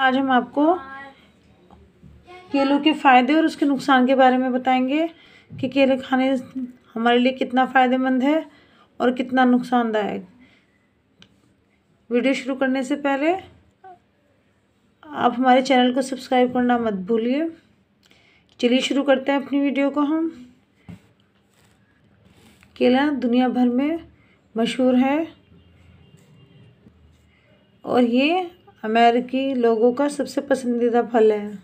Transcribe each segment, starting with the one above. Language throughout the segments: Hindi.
आज हम आपको केलों के फ़ायदे और उसके नुकसान के बारे में बताएंगे कि केले खाने हमारे लिए कितना फ़ायदेमंद है और कितना नुकसानदायक वीडियो शुरू करने से पहले आप हमारे चैनल को सब्सक्राइब करना मत भूलिए चलिए शुरू करते हैं अपनी वीडियो को हम केला दुनिया भर में मशहूर है और ये अमेरिकी लोगों का सबसे पसंदीदा फल है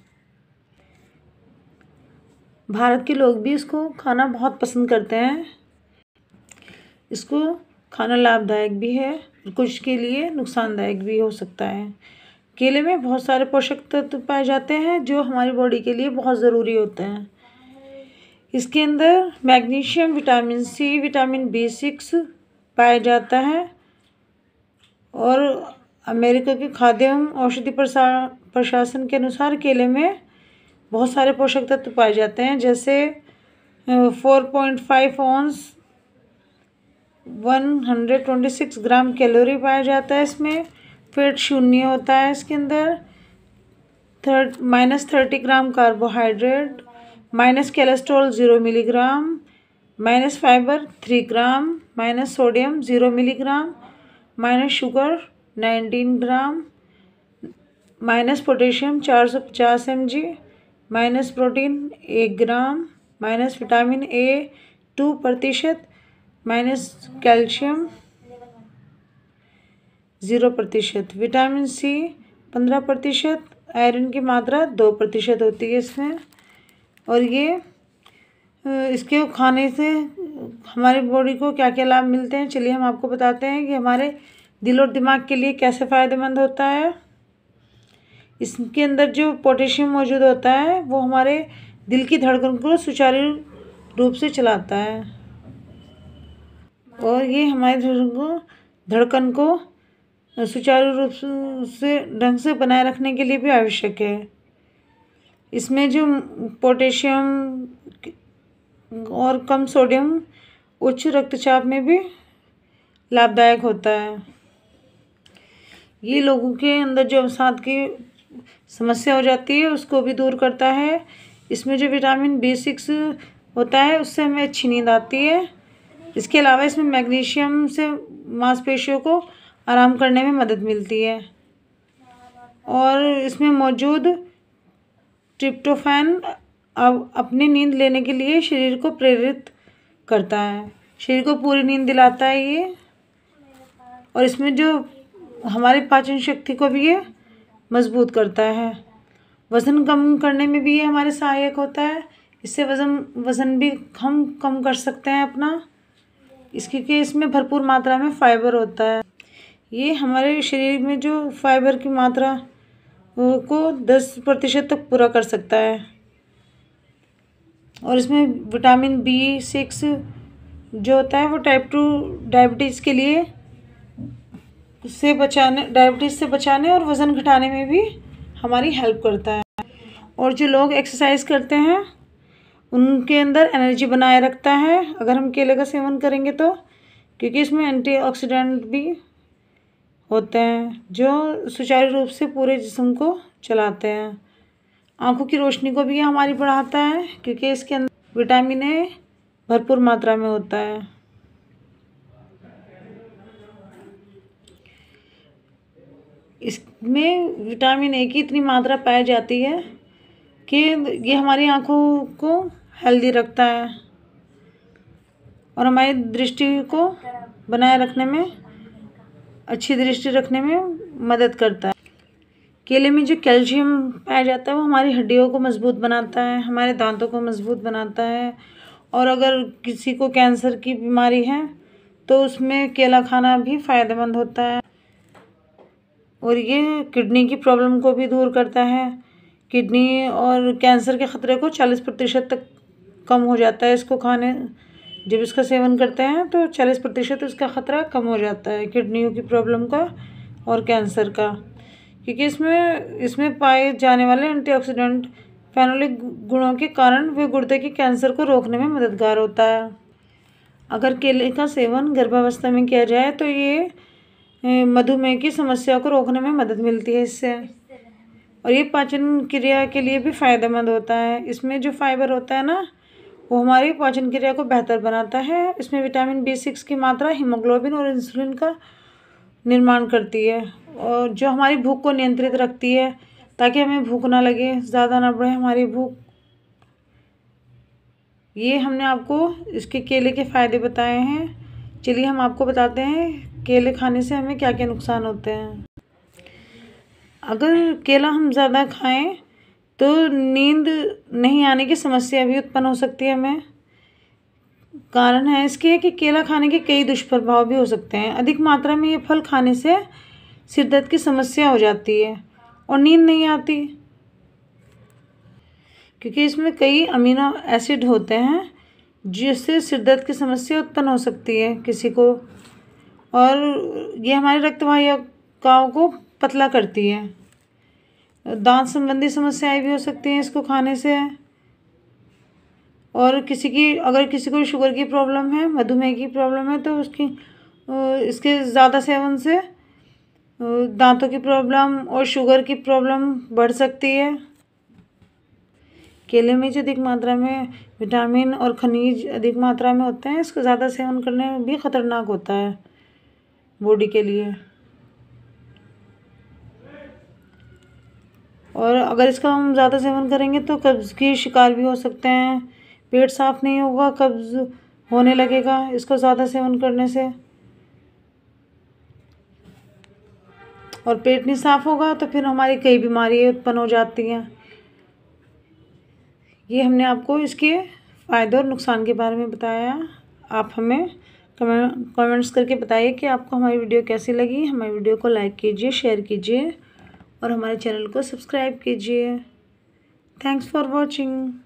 भारत के लोग भी इसको खाना बहुत पसंद करते हैं इसको खाना लाभदायक भी है कुछ के लिए नुकसानदायक भी हो सकता है केले में बहुत सारे पोषक तत्व पाए जाते हैं जो हमारी बॉडी के लिए बहुत ज़रूरी होते हैं इसके अंदर magnesium vitamin C vitamin B six पाया जाता है और अमेरिका के खाद्य एवं औषधि प्रशासन के अनुसार केले में बहुत सारे पोषक तत्व पाए जाते हैं जैसे four point five ounce one hundred twenty six gram calorie पाया जाता है इसमें फेट शून्य होता है इसके अंदर thirty minus thirty gram carbohydrate minus cholesterol zero milligram minus fibre three gram minus sodium zero milligram minus sugar nineteen gram minus potassium चार सौ पचास एम जी माइनस प्रोटीन एक gram minus vitamin A two प्रतिशत माइनस कैल्शियम ज़ीरो प्रतिशत विटामिन सी पंद्रह प्रतिशत आयरन की मात्रा दो प्रतिशत होती है इसमें और ये इसके खाने से हमारी बॉडी को क्या क्या लाभ मिलते हैं चलिए हम आपको बताते हैं कि हमारे दिल और दिमाग के लिए कैसे फ़ायदेमंद होता है इसके अंदर जो पोटेशियम मौजूद होता है वो हमारे दिल की धड़कन को सुचारू रूप से चलाता है और ये हमारे धड़कन को धड़कन को सुचारू रूप से ढंग से बनाए रखने के लिए भी आवश्यक है इसमें जो पोटेशियम और कम सोडियम उच्च रक्तचाप में भी लाभदायक होता है ये लोगों के अंदर जो अवसाद की समस्या हो जाती है उसको भी दूर करता है इसमें जो विटामिन बी सिक्स होता है उससे हमें अच्छी नींद आती है इसके अलावा इसमें मैग्नीशियम से मांसपेशियों को आराम करने में मदद मिलती है और इसमें मौजूद ट्रिप्टोफैन अब अपनी नींद लेने के लिए शरीर को प्रेरित करता है शरीर को पूरी नींद दिलाता है ये और इसमें जो हमारे पाचन शक्ति को भी ये मजबूत करता है वज़न कम करने में भी ये हमारे सहायक होता है इससे वज़न वज़न भी हम कम कर सकते हैं अपना इसके कि इसमें भरपूर मात्रा में फाइबर होता है ये हमारे शरीर में जो फाइबर की मात्रा को दस प्रतिशत तक पूरा कर सकता है और इसमें विटामिन बी सिक्स जो होता है वो टाइप टू डायबिटीज़ के लिए उससे बचाने डायबिटीज़ से बचाने और वज़न घटाने में भी हमारी हेल्प करता है और जो लोग एक्सरसाइज करते हैं उनके अंदर एनर्जी बनाए रखता है अगर हम केले का सेवन करेंगे तो क्योंकि इसमें एंटीऑक्सीडेंट भी होते हैं जो सुचारू रूप से पूरे जिसम को चलाते हैं आँखों की रोशनी को भी हमारी बढ़ाता है क्योंकि इसके अंदर विटामिन ए भरपूर मात्रा में होता है इसमें विटामिन ए की इतनी मात्रा पाई जाती है कि ये हमारी आँखों को हेल्दी रखता है और हमारी दृष्टि को बनाए रखने में अच्छी दृष्टि रखने में मदद करता है केले में जो कैल्शियम पाया जाता है वो हमारी हड्डियों को मजबूत बनाता है हमारे दांतों को मजबूत बनाता है और अगर किसी को कैंसर की बीमारी है तो उसमें केला खाना भी फ़ायदेमंद होता है और ये किडनी की प्रॉब्लम को भी दूर करता है किडनी और कैंसर के ख़तरे को चालीस प्रतिशत तक कम हो जाता है इसको खाने जब इसका सेवन करते हैं तो चालीस प्रतिशत इसका ख़तरा कम हो जाता है किडनियों की प्रॉब्लम का और कैंसर का क्योंकि इसमें इसमें पाए जाने वाले एंटीऑक्सीडेंट फैनोलिक गुणों के कारण वे गुर्दे के कैंसर को रोकने में मददगार होता है अगर केले का सेवन गर्भावस्था में किया जाए तो ये मधुमेह की समस्या को रोकने में मदद मिलती है इससे और ये पाचन क्रिया के लिए भी फ़ायदेमंद होता है इसमें जो फाइबर होता है ना वो हमारी पाचन क्रिया को बेहतर बनाता है इसमें विटामिन बी सिक्स की मात्रा हीमोग्लोबिन और इंसुलिन का निर्माण करती है और जो हमारी भूख को नियंत्रित रखती है ताकि हमें भूख ना लगे ज़्यादा ना बढ़े हमारी भूख ये हमने आपको इसके केले के फ़ायदे बताए हैं चलिए हम आपको बताते हैं केले खाने से हमें क्या क्या नुकसान होते हैं अगर केला हम ज़्यादा खाएं तो नींद नहीं आने की समस्या भी उत्पन्न हो सकती है हमें कारण है इसके कि केला खाने के कई दुष्प्रभाव भी हो सकते हैं अधिक मात्रा में ये फल खाने से सिर दर्द की समस्या हो जाती है और नींद नहीं आती क्योंकि इसमें कई अमीनो एसिड होते हैं जिससे सिरदर्द की समस्या उत्पन्न हो सकती है किसी को और ये हमारे रक्तवाहिकाओं को पतला करती है दांत संबंधी समस्याएं भी हो सकती हैं इसको खाने से और किसी की अगर किसी को शुगर की प्रॉब्लम है मधुमेह की प्रॉब्लम है तो उसकी इसके ज़्यादा सेवन से दांतों की प्रॉब्लम और शुगर की प्रॉब्लम बढ़ सकती है केले में जो अधिक मात्रा में विटामिन और खनिज अधिक मात्रा में होते हैं इसको ज़्यादा सेवन करने में भी ख़तरनाक होता है बॉडी के लिए और अगर इसका हम ज़्यादा सेवन करेंगे तो कब्ज़ की शिकार भी हो सकते हैं पेट साफ नहीं होगा कब्ज़ होने लगेगा इसको ज़्यादा सेवन करने से और पेट नहीं साफ़ होगा तो फिर हमारी कई बीमारियाँ उत्पन्न हो जाती हैं ये हमने आपको इसके फ़ायदे और नुकसान के बारे में बताया आप हमें कमेंट्स करके बताइए कि आपको हमारी वीडियो कैसी लगी हमारी वीडियो को लाइक कीजिए शेयर कीजिए और हमारे चैनल को सब्सक्राइब कीजिए थैंक्स फॉर वॉचिंग